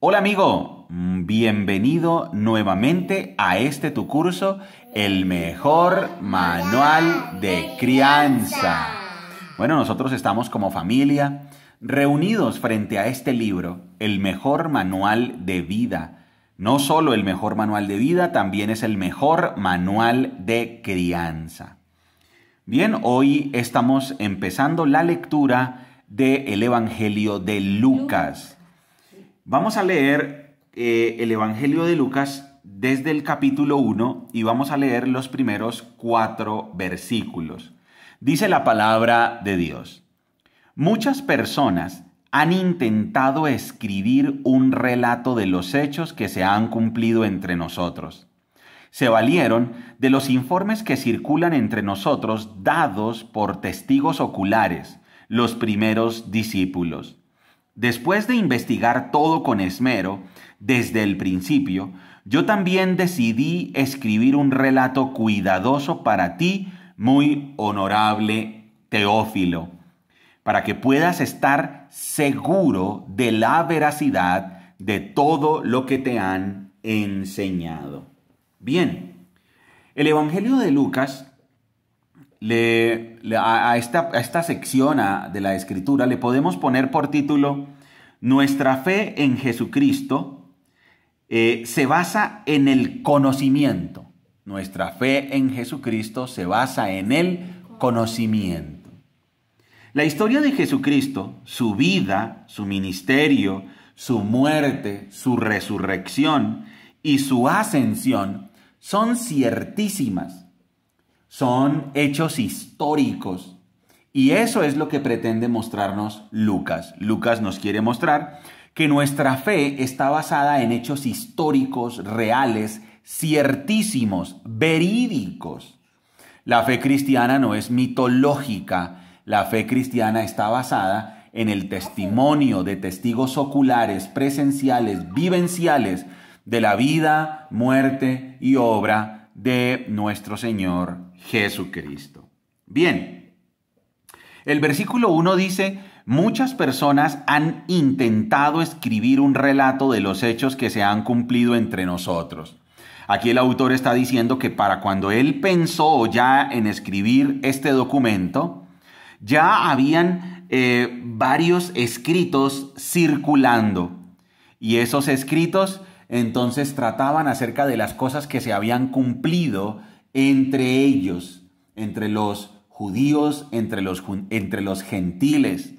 Hola amigo, mm, bienvenido nuevamente a este tu curso, el mejor manual de crianza. Bueno, nosotros estamos como familia reunidos frente a este libro, el mejor manual de vida. No solo el mejor manual de vida, también es el mejor manual de crianza. Bien, hoy estamos empezando la lectura del Evangelio de Lucas. Vamos a leer eh, el Evangelio de Lucas desde el capítulo 1 y vamos a leer los primeros cuatro versículos. Dice la palabra de Dios. Muchas personas han intentado escribir un relato de los hechos que se han cumplido entre nosotros. Se valieron de los informes que circulan entre nosotros dados por testigos oculares, los primeros discípulos. Después de investigar todo con esmero, desde el principio, yo también decidí escribir un relato cuidadoso para ti, muy honorable Teófilo, para que puedas estar seguro de la veracidad de todo lo que te han enseñado. Bien, el Evangelio de Lucas a, esta, sección de la escritura le podemos poner por título, Nuestra fe en Jesucristo eh, se basa en el conocimiento. Nuestra fe en Jesucristo se basa en el conocimiento. La historia de Jesucristo, su vida, su ministerio, su muerte, su resurrección y su ascensión son ciertísimas son hechos históricos. Y eso es lo que pretende mostrarnos Lucas. Lucas nos quiere mostrar que nuestra fe está basada en hechos históricos, reales, ciertísimos, verídicos. La fe cristiana no es mitológica, la fe cristiana está basada en el testimonio de testigos oculares, presenciales, vivenciales de la vida, muerte y obra de nuestro Señor Jesucristo. Bien, el versículo 1 dice, muchas personas han intentado escribir un relato de los hechos que se han cumplido entre nosotros. Aquí el autor está diciendo que para cuando él pensó ya en escribir este documento, ya habían eh, varios escritos circulando. Y esos escritos entonces trataban acerca de las cosas que se habían cumplido entre ellos, entre los judíos, entre los, entre los gentiles.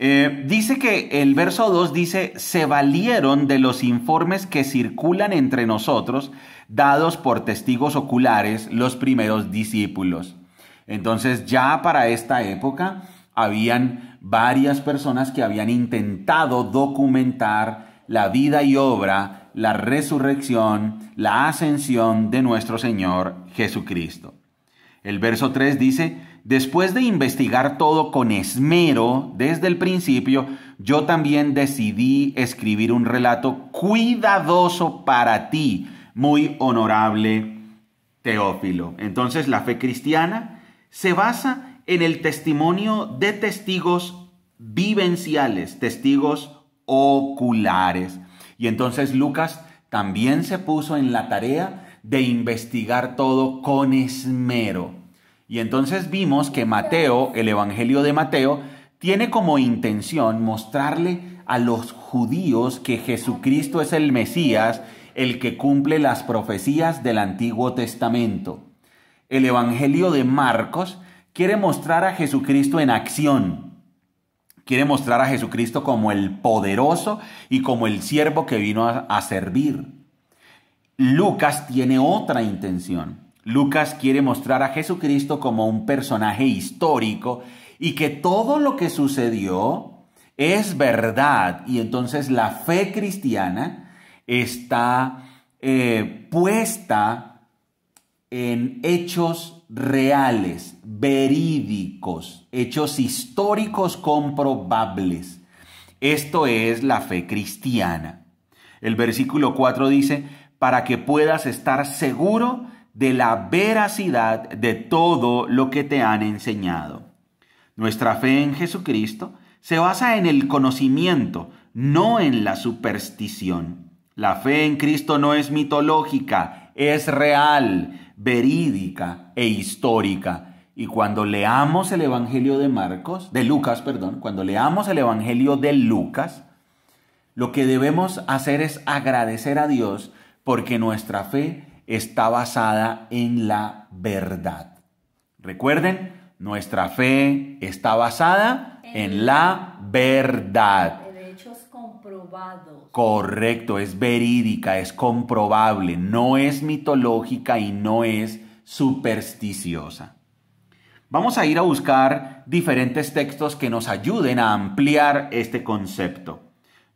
Eh, dice que el verso 2 dice, se valieron de los informes que circulan entre nosotros, dados por testigos oculares los primeros discípulos. Entonces ya para esta época habían varias personas que habían intentado documentar la vida y obra la resurrección, la ascensión de nuestro Señor Jesucristo. El verso 3 dice, después de investigar todo con esmero desde el principio, yo también decidí escribir un relato cuidadoso para ti, muy honorable Teófilo. Entonces la fe cristiana se basa en el testimonio de testigos vivenciales, testigos oculares. Y entonces Lucas también se puso en la tarea de investigar todo con esmero. Y entonces vimos que Mateo, el Evangelio de Mateo, tiene como intención mostrarle a los judíos que Jesucristo es el Mesías, el que cumple las profecías del Antiguo Testamento. El Evangelio de Marcos quiere mostrar a Jesucristo en acción, Quiere mostrar a Jesucristo como el poderoso y como el siervo que vino a, servir. Lucas tiene otra intención. Lucas quiere mostrar a Jesucristo como un personaje histórico y que todo lo que sucedió es verdad. Y entonces la fe cristiana está eh, puesta en hechos reales, verídicos, hechos históricos comprobables. Esto es la fe cristiana. El versículo 4 dice, para que puedas estar seguro de la veracidad de todo lo que te han enseñado. Nuestra fe en Jesucristo se basa en el conocimiento, no en la superstición. La fe en Cristo no es mitológica, es real verídica e histórica. Y cuando leamos el Evangelio de Marcos, de Lucas, perdón, cuando leamos el Evangelio de Lucas, lo que debemos hacer es agradecer a Dios porque nuestra fe está basada en la verdad. Recuerden, nuestra fe está basada en la verdad. Correcto, es verídica, es comprobable, no es mitológica y no es supersticiosa. Vamos a ir a buscar diferentes textos que nos ayuden a ampliar este concepto.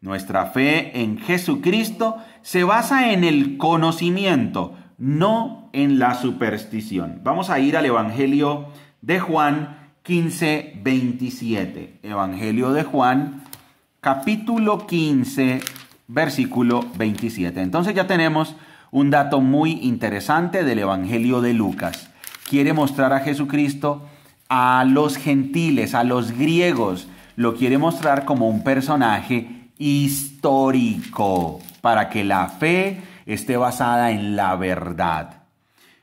Nuestra fe en Jesucristo se basa en el conocimiento, no en la superstición. Vamos a ir al Evangelio de Juan 15, 27. Evangelio de Juan, capítulo 15, versículo 27. Entonces ya tenemos un dato muy interesante del Evangelio de Lucas. Quiere mostrar a Jesucristo a los gentiles, a los griegos. Lo quiere mostrar como un personaje histórico, para que la fe esté basada en la verdad.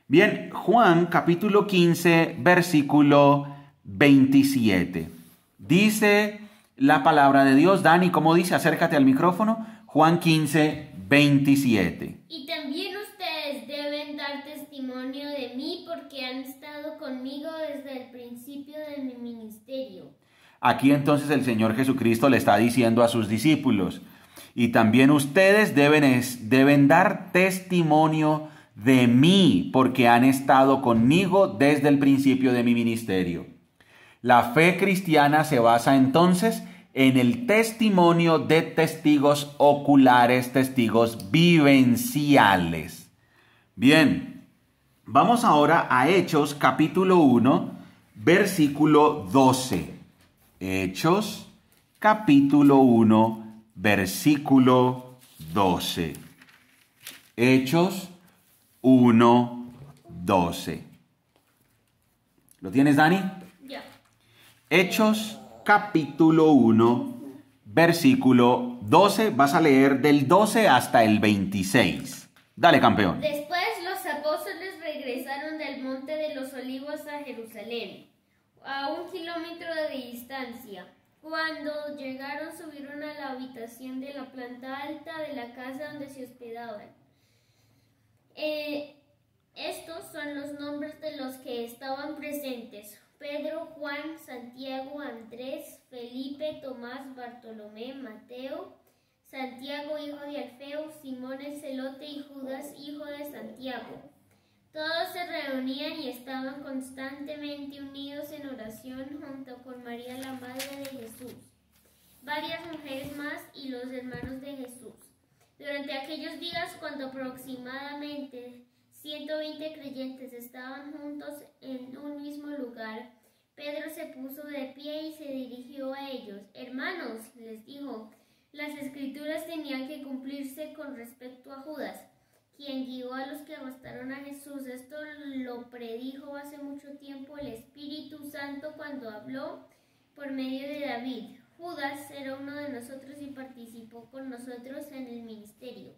Bien, Juan capítulo 15, versículo 27. Dice la palabra de Dios, Dani, ¿cómo dice? Acércate al micrófono. Juan 15, 27. Y también ustedes deben dar testimonio de mí porque han estado conmigo desde el principio de mi ministerio. Aquí entonces el Señor Jesucristo le está diciendo a sus discípulos, y también ustedes deben, deben dar testimonio de mí porque han estado conmigo desde el principio de mi ministerio. La fe cristiana se basa entonces en el testimonio de testigos oculares, testigos vivenciales. Bien, vamos ahora a Hechos capítulo 1, versículo 12. Hechos capítulo 1, versículo 12. Hechos 1, 12. ¿Lo tienes, Dani? Ya. Hechos capítulo 1, versículo 12. Vas a leer del 12 hasta el 26. Dale, campeón. Después los apóstoles regresaron del monte de los olivos a Jerusalén, a un kilómetro de distancia. Cuando llegaron subieron a la habitación de la planta alta de la casa donde se hospedaban. Eh, estos son los nombres de los que estaban presentes. Pedro, Juan, Santiago, Andrés, Felipe, Tomás, Bartolomé, Mateo, Santiago, hijo de Alfeo, Simón el celote y Judas, hijo de Santiago. Todos se reunían y estaban constantemente unidos en oración junto con María la Madre de Jesús, varias mujeres más y los hermanos de Jesús. Durante aquellos días, cuando aproximadamente 120 creyentes estaban juntos en un mismo lugar. Pedro se puso de pie y se dirigió a ellos. Hermanos, les dijo, las escrituras tenían que cumplirse con respecto a Judas, quien guió a los que bastaron a Jesús. Esto lo predijo hace mucho tiempo el Espíritu Santo cuando habló por medio de David. Judas era uno de nosotros y participó con nosotros en el ministerio.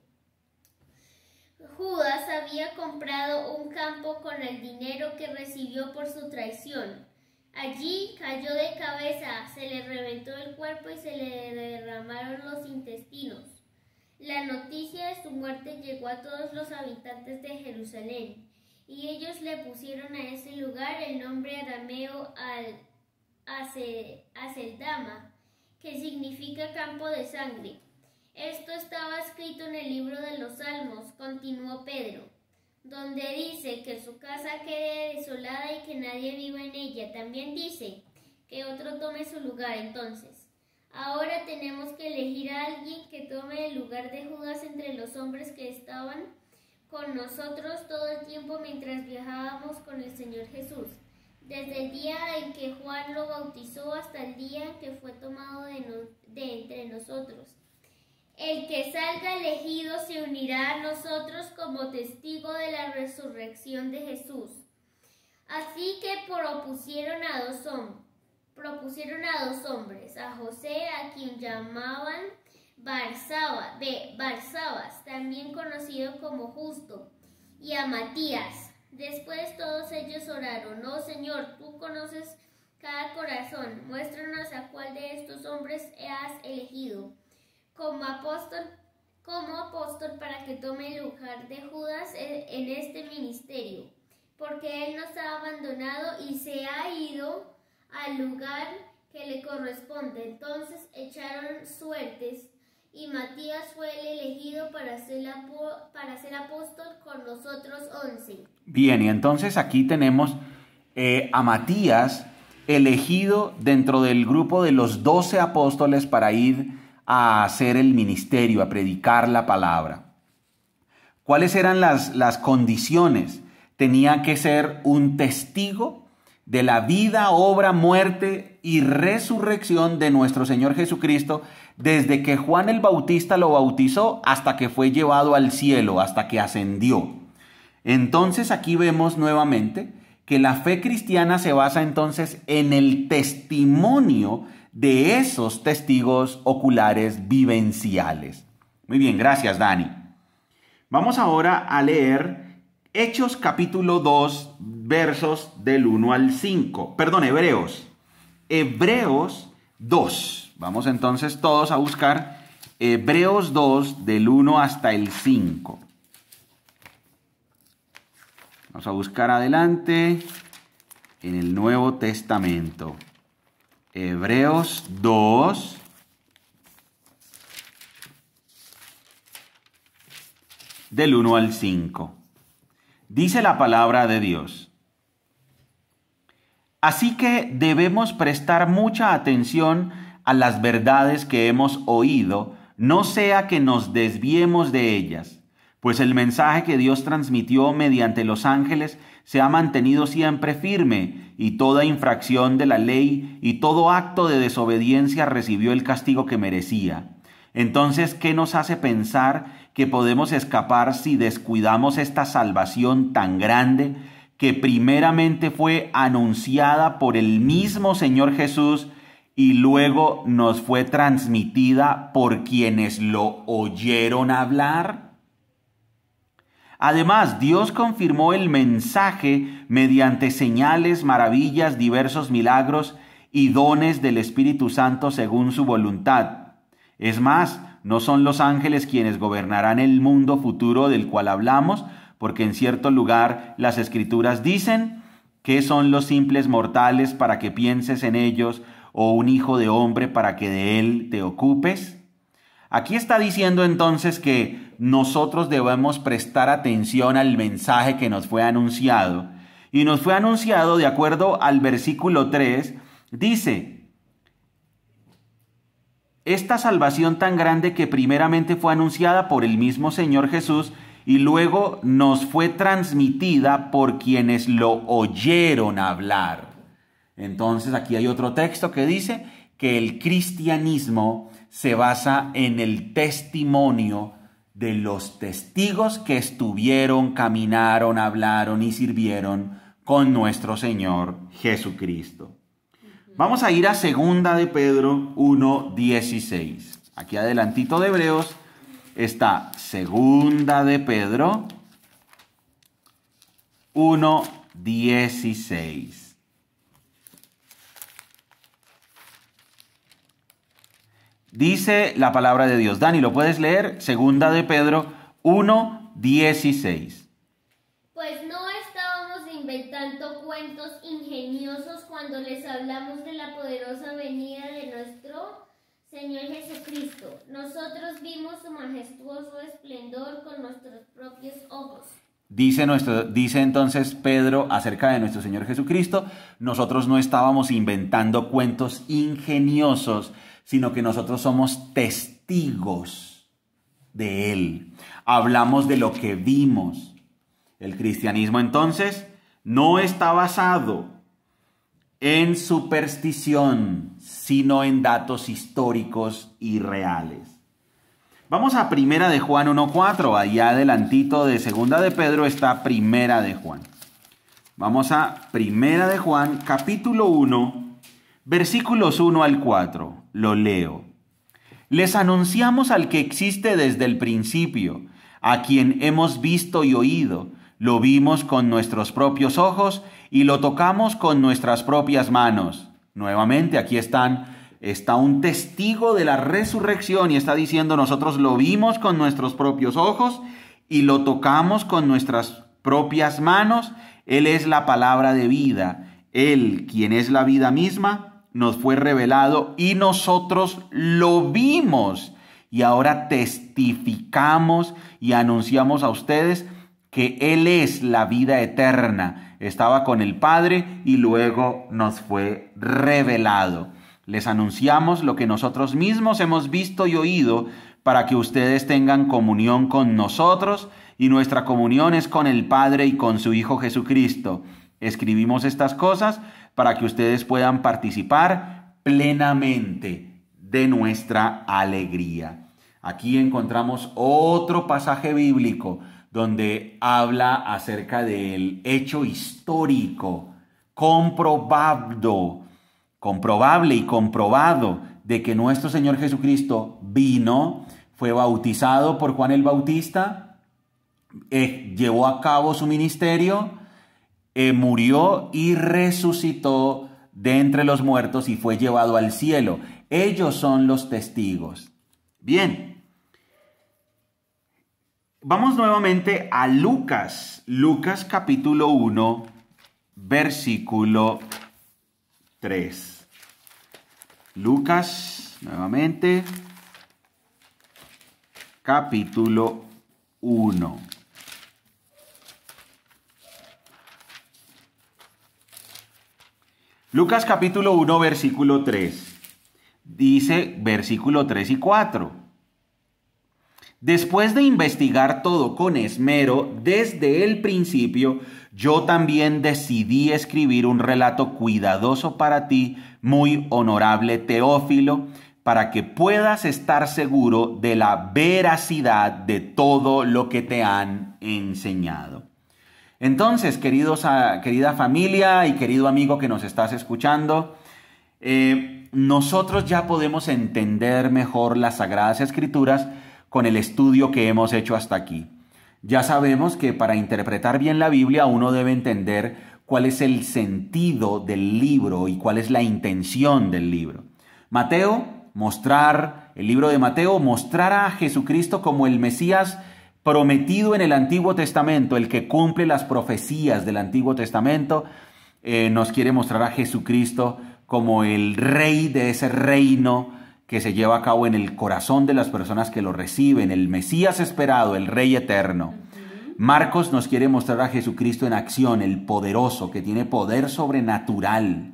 Judas había comprado un campo con el dinero que recibió por su traición. Allí cayó de cabeza, se le reventó el cuerpo y se le derramaron los intestinos. La noticia de su muerte llegó a todos los habitantes de Jerusalén, y ellos le pusieron a ese lugar el nombre arameo al Aceldama, que significa campo de sangre. Esto estaba escrito en el libro de los Salmos, continuó Pedro, donde dice que su casa quede desolada y que nadie viva en ella. También dice que otro tome su lugar entonces. Ahora tenemos que elegir a alguien que tome el lugar de Judas entre los hombres que estaban con nosotros todo el tiempo mientras viajábamos con el Señor Jesús, desde el día en que Juan lo bautizó hasta el día en que fue tomado de, de entre nosotros. El que salga elegido se unirá a nosotros como testigo de la resurrección de Jesús. Así que propusieron a dos, propusieron a dos hombres, a José, a quien llamaban Barsaba, Barsabas, también conocido como Justo, y a Matías. Después todos ellos oraron, no oh, Señor, tú conoces cada corazón, muéstranos a cuál de estos hombres has elegido como apóstol, como apóstol para que tome el lugar de Judas e, en este ministerio, porque él nos ha abandonado y se ha ido al lugar que le corresponde. Entonces echaron suertes y Matías fue el elegido para ser, apóstol con los otros once. Bien, y entonces aquí tenemos eh, a Matías elegido dentro del grupo de los doce apóstoles para ir a hacer el ministerio, a predicar la palabra. ¿Cuáles eran las, las condiciones? Tenía que ser un testigo de la vida, obra, muerte y resurrección de nuestro Señor Jesucristo desde que Juan el Bautista lo bautizó hasta que fue llevado al cielo, hasta que ascendió. Entonces aquí vemos nuevamente que la fe cristiana se basa entonces en el testimonio de esos testigos oculares vivenciales. Muy bien, gracias Dani. Vamos ahora a leer Hechos capítulo 2, versos del 1 al 5. Perdón, Hebreos. Hebreos 2. Vamos entonces todos a buscar Hebreos 2 del 1 hasta el 5. Vamos a buscar adelante en el Nuevo Testamento. Hebreos 2. Del 1 al 5. Dice la palabra de Dios. Así que debemos prestar mucha atención a las verdades que hemos oído, no sea que nos desviemos de ellas pues el mensaje que Dios transmitió mediante los ángeles se ha mantenido siempre firme y toda infracción de la ley y todo acto de desobediencia recibió el castigo que merecía. Entonces, ¿qué nos hace pensar que podemos escapar si descuidamos esta salvación tan grande que primeramente fue anunciada por el mismo Señor Jesús y luego nos fue transmitida por quienes lo oyeron hablar? Además, Dios confirmó el mensaje mediante señales, maravillas, diversos milagros y dones del Espíritu Santo según su voluntad. Es más, no son los ángeles quienes gobernarán el mundo futuro del cual hablamos, porque en cierto lugar las escrituras dicen que son los simples mortales para que pienses en ellos, o un hijo de hombre para que de él te ocupes. Aquí está diciendo entonces que nosotros debemos prestar atención al mensaje que nos fue anunciado. Y nos fue anunciado de acuerdo al versículo 3, dice, esta salvación tan grande que primeramente fue anunciada por el mismo Señor Jesús y luego nos fue transmitida por quienes lo oyeron hablar. Entonces aquí hay otro texto que dice que el cristianismo se basa en el testimonio de los testigos que estuvieron, caminaron, hablaron y sirvieron con nuestro Señor Jesucristo. Vamos a ir a segunda de Pedro 1:16. Aquí adelantito de Hebreos está segunda de Pedro 1:16. Dice la palabra de Dios. Dani, ¿lo puedes leer? Segunda de Pedro 1, 16. Pues no estábamos inventando cuentos ingeniosos cuando les hablamos de la poderosa venida de nuestro Señor Jesucristo. Nosotros vimos su majestuoso esplendor con nuestros propios ojos. Dice, nuestro, dice entonces Pedro acerca de nuestro Señor Jesucristo, nosotros no estábamos inventando cuentos ingeniosos sino que nosotros somos testigos de Él. Hablamos de lo que vimos. El cristianismo entonces no está basado en superstición, sino en datos históricos y reales. Vamos a Primera de Juan 1.4, allá adelantito de Segunda de Pedro está Primera de Juan. Vamos a Primera de Juan, capítulo 1, Versículos 1 al 4, lo leo. Les anunciamos al que existe desde el principio, a quien hemos visto y oído, lo vimos con nuestros propios ojos y lo tocamos con nuestras propias manos. Nuevamente, aquí están está un testigo de la resurrección y está diciendo nosotros lo vimos con nuestros propios ojos y lo tocamos con nuestras propias manos. Él es la palabra de vida. Él, quien es la vida misma, nos fue revelado y nosotros lo vimos. Y ahora testificamos y anunciamos a ustedes que Él es la vida eterna. Estaba con el Padre y luego nos fue revelado. Les anunciamos lo que nosotros mismos hemos visto y oído para que ustedes tengan comunión con nosotros y nuestra comunión es con el Padre y con su Hijo Jesucristo. Escribimos estas cosas para que ustedes puedan participar plenamente de nuestra alegría. Aquí encontramos otro pasaje bíblico donde habla acerca del hecho histórico, comprobado, comprobable y comprobado de que nuestro Señor Jesucristo vino, fue bautizado por Juan el Bautista, eh, llevó a cabo su ministerio, eh, murió y resucitó de entre los muertos y fue llevado al cielo. Ellos son los testigos. Bien. Vamos nuevamente a Lucas, Lucas capítulo 1, versículo 3. Lucas, nuevamente, capítulo 1. Lucas capítulo 1, versículo 3. Dice versículo 3 y 4. Después de investigar todo con esmero desde el principio, yo también decidí escribir un relato cuidadoso para ti, muy honorable Teófilo, para que puedas estar seguro de la veracidad de todo lo que te han enseñado. Entonces, queridos, querida familia y querido amigo que nos estás escuchando, eh, nosotros ya podemos entender mejor las Sagradas Escrituras con el estudio que hemos hecho hasta aquí. Ya sabemos que para interpretar bien la Biblia uno debe entender cuál es el sentido del libro y cuál es la intención del libro. Mateo, mostrar, el libro de Mateo mostrar a Jesucristo como el Mesías prometido en el Antiguo Testamento, el que cumple las profecías del Antiguo Testamento, eh, nos quiere mostrar a Jesucristo como el rey de ese reino que se lleva a cabo en el corazón de las personas que lo reciben, el Mesías esperado, el Rey eterno. Marcos nos quiere mostrar a Jesucristo en acción, el poderoso, que tiene poder sobrenatural,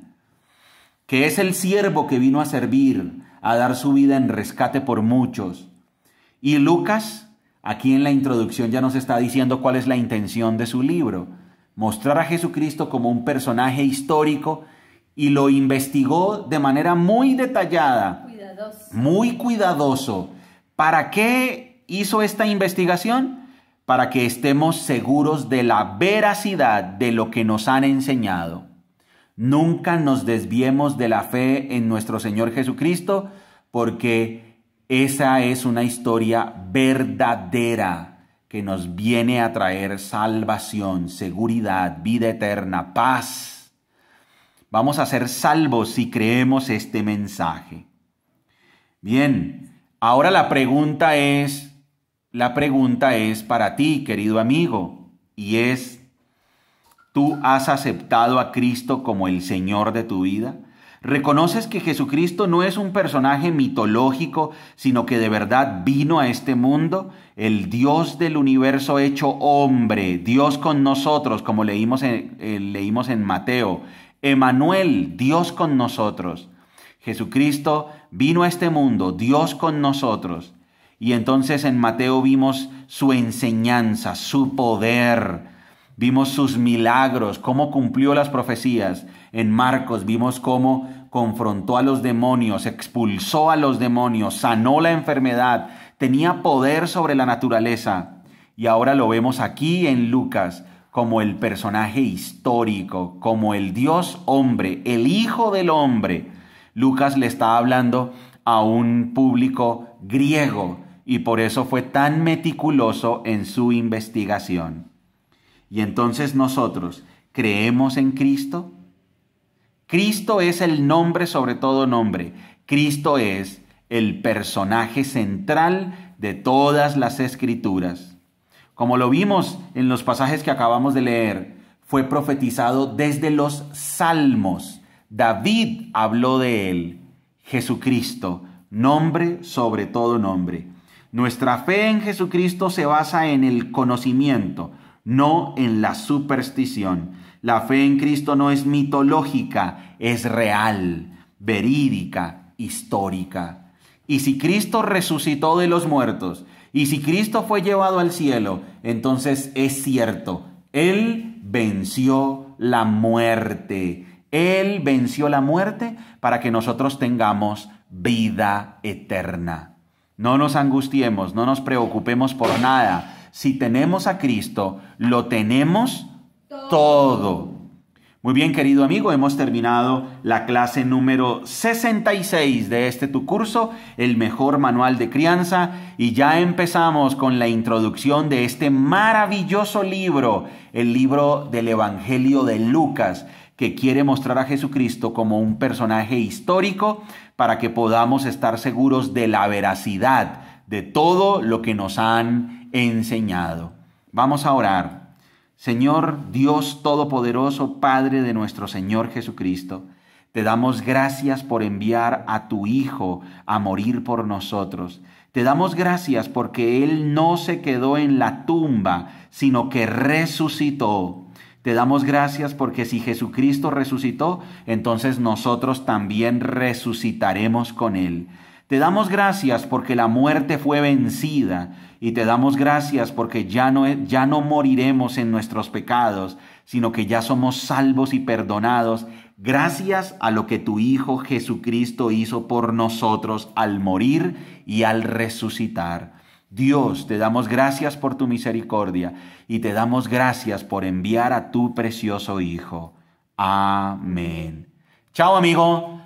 que es el siervo que vino a servir, a dar su vida en rescate por muchos. Y Lucas Aquí en la introducción ya nos está diciendo cuál es la intención de su libro, mostrar a Jesucristo como un personaje histórico y lo investigó de manera muy detallada, muy cuidadoso. ¿Para qué hizo esta investigación? Para que estemos seguros de la veracidad de lo que nos han enseñado. Nunca nos desviemos de la fe en nuestro Señor Jesucristo porque esa es una historia verdadera que nos viene a traer salvación, seguridad, vida eterna, paz. Vamos a ser salvos si creemos este mensaje. Bien, ahora la pregunta es, la pregunta es para ti, querido amigo, y es, ¿tú has aceptado a Cristo como el Señor de tu vida? ¿Reconoces que Jesucristo no es un personaje mitológico, sino que de verdad vino a este mundo? El Dios del universo hecho hombre, Dios con nosotros, como leímos en, eh, leímos en Mateo. Emanuel, Dios con nosotros. Jesucristo vino a este mundo, Dios con nosotros. Y entonces en Mateo vimos su enseñanza, su poder, vimos sus milagros, cómo cumplió las profecías. En Marcos vimos cómo confrontó a los demonios, expulsó a los demonios, sanó la enfermedad, tenía poder sobre la naturaleza. Y ahora lo vemos aquí en Lucas como el personaje histórico, como el Dios hombre, el Hijo del hombre. Lucas le está hablando a un público griego y por eso fue tan meticuloso en su investigación. Y entonces nosotros, ¿creemos en Cristo? Cristo es el nombre sobre todo nombre. Cristo es el personaje central de todas las escrituras. Como lo vimos en los pasajes que acabamos de leer, fue profetizado desde los salmos. David habló de él, Jesucristo, nombre sobre todo nombre. Nuestra fe en Jesucristo se basa en el conocimiento, no en la superstición. La fe en Cristo no es mitológica, es real, verídica, histórica. Y si Cristo resucitó de los muertos, y si Cristo fue llevado al cielo, entonces es cierto, Él venció la muerte. Él venció la muerte para que nosotros tengamos vida eterna. No nos angustiemos, no nos preocupemos por nada si tenemos a Cristo, lo tenemos todo. Muy bien, querido amigo, hemos terminado la clase número 66 de este tu curso, el mejor manual de crianza, y ya empezamos con la introducción de este maravilloso libro, el libro del Evangelio de Lucas, que quiere mostrar a Jesucristo como un personaje histórico para que podamos estar seguros de la veracidad de todo lo que nos han enseñado. Vamos a orar. Señor Dios Todopoderoso, Padre de nuestro Señor Jesucristo, te damos gracias por enviar a tu Hijo a morir por nosotros. Te damos gracias porque Él no se quedó en la tumba, sino que resucitó. Te damos gracias porque si Jesucristo resucitó, entonces nosotros también resucitaremos con Él. Te damos gracias porque la muerte fue vencida y te damos gracias porque ya no, e, ya no moriremos en nuestros pecados, sino que ya somos salvos y perdonados gracias a lo que tu Hijo Jesucristo hizo por nosotros al morir y al resucitar. Dios, te damos gracias por tu misericordia y te damos gracias por enviar a tu precioso Hijo. Amén. Chao amigo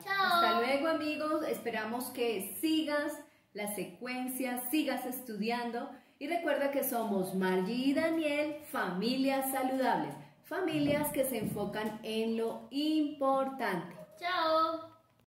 esperamos que sigas la secuencia, sigas estudiando y recuerda que somos Margie y Daniel, familias saludables, familias que se enfocan en lo importante. ¡Chao!